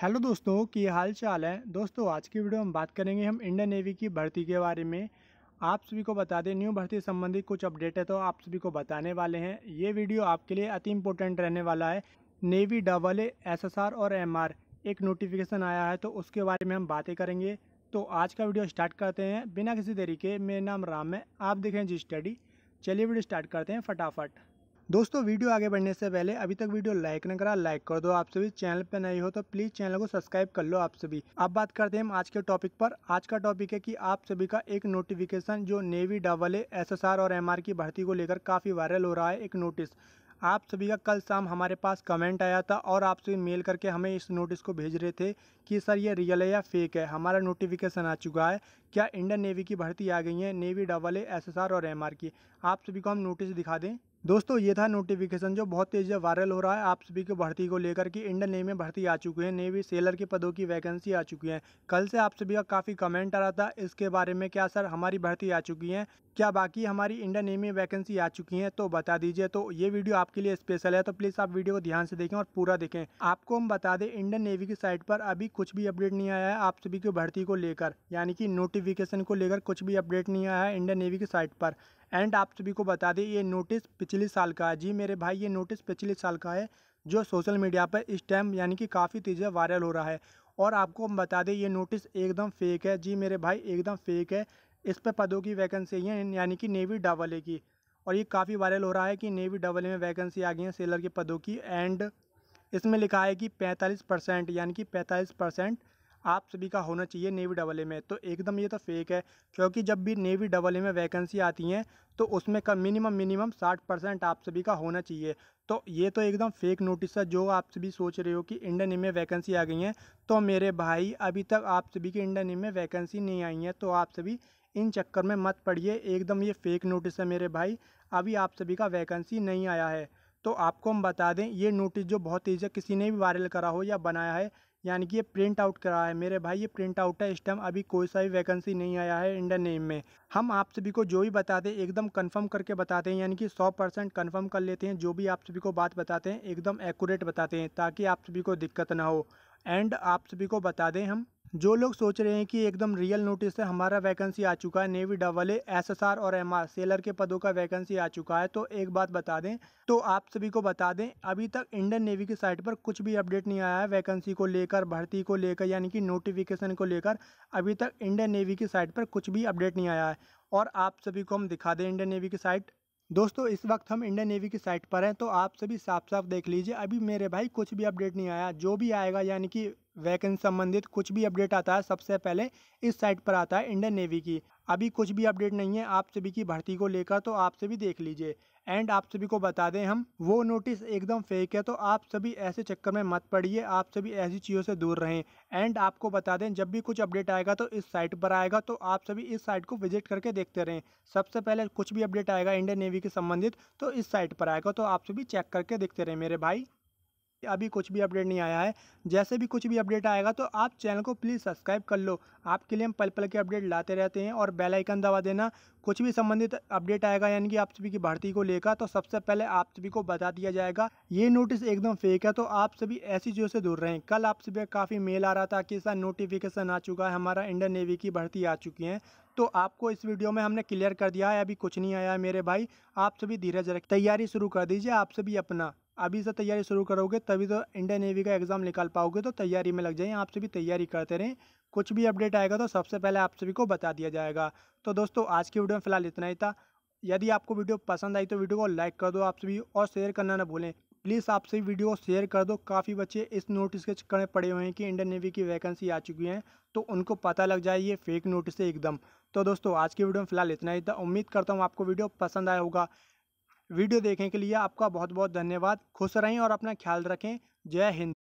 hello दोस्तों की हाल चाल है दोस्तों आज की वीडियो में बात करेंगे हम इंडियन नेवी की भर्ती के बारे में आप सभी को बता दें न्यू भर्ती संबंधी कुछ अपडेट है तो आप सभी को बताने वाले हैं ये वीडियो आपके लिए अति इम्पोर्टेंट रहने वाला है नेवी डबल ए एस और एम एक नोटिफिकेशन आया है तो उसके बारे में हम बातें करेंगे तो आज का वीडियो स्टार्ट करते हैं बिना किसी तरीके मेरा नाम राम है आप देखें जी स्टडी चलिए वीडियो स्टार्ट करते हैं फटाफट दोस्तों वीडियो आगे बढ़ने से पहले अभी तक वीडियो लाइक न करा लाइक कर दो आप सभी चैनल पर नहीं हो तो प्लीज़ चैनल को सब्सक्राइब कर लो आप सभी अब बात करते हैं हम आज के टॉपिक पर आज का टॉपिक है कि आप सभी का एक नोटिफिकेशन जो नेवी डबल ए एस और एम की भर्ती को लेकर काफ़ी वायरल हो रहा है एक नोटिस आप सभी का कल शाम हमारे पास कमेंट आया था और आप सभी मेल करके हमें इस नोटिस को भेज रहे थे कि सर ये रियल है या फेक है हमारा नोटिफिकेशन आ चुका है क्या इंडियन नेवी की भर्ती आ गई है नेवी डबल ए एस और एम की आप सभी को हम नोटिस दिखा दें दोस्तों ये था नोटिफिकेशन जो बहुत तेज़ी से वायरल हो रहा है आप सभी की भर्ती को लेकर कि इंडियन नेवी में भर्ती आ चुकी है नेवी सेलर के पदों की वैकेंसी आ चुकी है कल से आप सभी का काफ़ी कमेंट आ रहा था इसके बारे में क्या सर हमारी भर्ती आ चुकी है क्या बाकी हमारी इंडियन नेवी में वैकेंसी आ चुकी है तो बता दीजिए तो ये वीडियो आपके लिए स्पेशल है तो प्लीज़ आप वीडियो को ध्यान से देखें और पूरा देखें आपको हम बता दें इंडियन नेवी की साइट पर अभी कुछ भी अपडेट नहीं आया है आप सभी की भर्ती को लेकर यानी कि नोटिफिकेशन को लेकर कुछ भी अपडेट नहीं आया है इंडियन नेवी की साइट पर एंड आप सभी को बता दें ये नोटिस पिछले साल का है जी मेरे भाई ये नोटिस पिछले साल का है जो सोशल मीडिया पर इस टाइम यानी कि काफ़ी तेज़ी वायरल हो रहा है और आपको हम बता दें ये नोटिस एकदम फेक है जी मेरे भाई एकदम फेक है इस पर पदों की वैकेंसी है यानी कि नेवी डबल ए की और ये काफ़ी वायरल हो रहा है कि नेवी डबल ए में वैकेंसी आ गई है सेलर के पदों की एंड इसमें लिखा है कि 45 परसेंट यानी कि 45 परसेंट आप सभी का होना चाहिए नेवी डबल ए में तो एकदम ये तो फेक है क्योंकि जब भी नेवी डबल ए में वैकेंसी आती हैं तो उसमें का मिनिमम मिनिमम साठ परसेंट आप सभी का होना चाहिए तो ये तो एकदम फेक नोटिस है जो आप सभी सोच रहे हो कि इंडियन एम में वैकेंसी आ गई हैं तो मेरे भाई अभी तक आप सभी की इंडियन एम में वैकेंसी नहीं आई है तो आप सभी इन चक्कर में मत पड़िए एकदम ये फेक नोटिस है मेरे भाई अभी आप सभी का वैकेंसी नहीं आया है तो आपको हम बता दें ये नोटिस जो बहुत तेज़ है किसी ने भी वायरल करा हो या बनाया है यानी कि ये प्रिंट आउट करा है मेरे भाई ये प्रिंट आउट है इस टाइम अभी कोई सा भी वैकेंसी नहीं आया है इंडियन नेम में हम आप सभी को जो भी बताते हैं एकदम कंफर्म करके बताते हैं यानी कि 100 परसेंट कन्फर्म कर लेते हैं जो भी आप सभी को बात बताते हैं एकदम एक्यूरेट बताते हैं ताकि आप सभी को दिक्कत ना हो एंड आप सभी को बता दें हम जो लोग सोच रहे हैं कि एकदम रियल नोटिस से हमारा वैकेंसी आ चुका है नेवी डबल ए एस और आर सेलर के पदों का वैकेंसी आ चुका है तो एक बात बता दें तो आप सभी को बता दें अभी तक इंडियन नेवी की साइट पर कुछ भी अपडेट नहीं आया है वैकेंसी को लेकर भर्ती को लेकर यानी कि नोटिफिकेशन को लेकर अभी तक इंडियन नेवी की साइट पर कुछ भी अपडेट नहीं आया है और आप सभी को हम दिखा दें इंडियन नेवी की साइट दोस्तों इस वक्त हम इंडियन नेवी की साइट पर हैं तो आप सभी साफ साफ देख लीजिए अभी मेरे भाई कुछ भी अपडेट नहीं आया जो भी आएगा यानी कि वैकेंसी संबंधित कुछ भी अपडेट आता है सबसे पहले इस साइट पर आता है इंडियन नेवी की अभी कुछ भी अपडेट नहीं है आप सभी की भर्ती को लेकर तो आप सभी देख लीजिए एंड आप सभी को बता दें हम वो नोटिस एकदम फेक है तो आप सभी ऐसे चक्कर में मत पड़िए आप सभी ऐसी चीज़ों से दूर रहें एंड आपको बता दें जब भी कुछ अपडेट आएगा तो इस साइट पर आएगा तो आप सभी इस साइट को विजिट करके देखते रहें सबसे पहले कुछ भी अपडेट आएगा इंडियन नेवी के संबंधित तो इस साइट पर आएगा तो आप सभी चेक करके देखते रहें मेरे भाई अभी कुछ भी अपडेट नहीं आया है जैसे भी कुछ भी अपडेट आएगा तो आप चैनल को प्लीज़ सब्सक्राइब कर लो आपके लिए हम पल पल के अपडेट लाते रहते हैं और बेल आइकन दबा देना कुछ भी संबंधित अपडेट आएगा यानी कि आप सभी की भर्ती को लेकर तो सबसे पहले आप सभी को बता दिया जाएगा ये नोटिस एकदम फेक है तो आप सभी ऐसी चीज़ों से दूर रहें कल आप सभी काफ़ी मेल आ रहा था कि सर नोटिफिकेशन आ चुका है हमारा इंडियन नेवी की भर्ती आ चुकी है तो आपको इस वीडियो में हमने क्लियर कर दिया है अभी कुछ नहीं आया है मेरे भाई आप सभी धीरे धीरे तैयारी शुरू कर दीजिए आप सभी अपना अभी से तैयारी शुरू करोगे तभी तो इंडियन नेवी का एग्ज़ाम निकाल पाओगे तो तैयारी में लग जाइए आप सभी तैयारी करते रहें कुछ भी अपडेट आएगा तो सबसे पहले आप सभी को बता दिया जाएगा तो दोस्तों आज की वीडियो में फिलहाल इतना ही था यदि आपको वीडियो पसंद आई तो वीडियो को लाइक कर दो आप सभी और शेयर करना ना भूलें प्लीज़ आप सभी वीडियो शेयर कर दो काफ़ी बच्चे इस नोटिस के चक्कर में पड़े हुए हैं कि इंडियन नेवी की वैकेंसी आ चुकी है तो उनको पता लग जाए ये फेक नोटिस है एकदम तो दोस्तों आज की वीडियो में फिलहाल इतना ही था उम्मीद करता हूँ आपको वीडियो पसंद आया होगा वीडियो देखने के लिए आपका बहुत बहुत धन्यवाद खुश रहें और अपना ख्याल रखें जय हिंद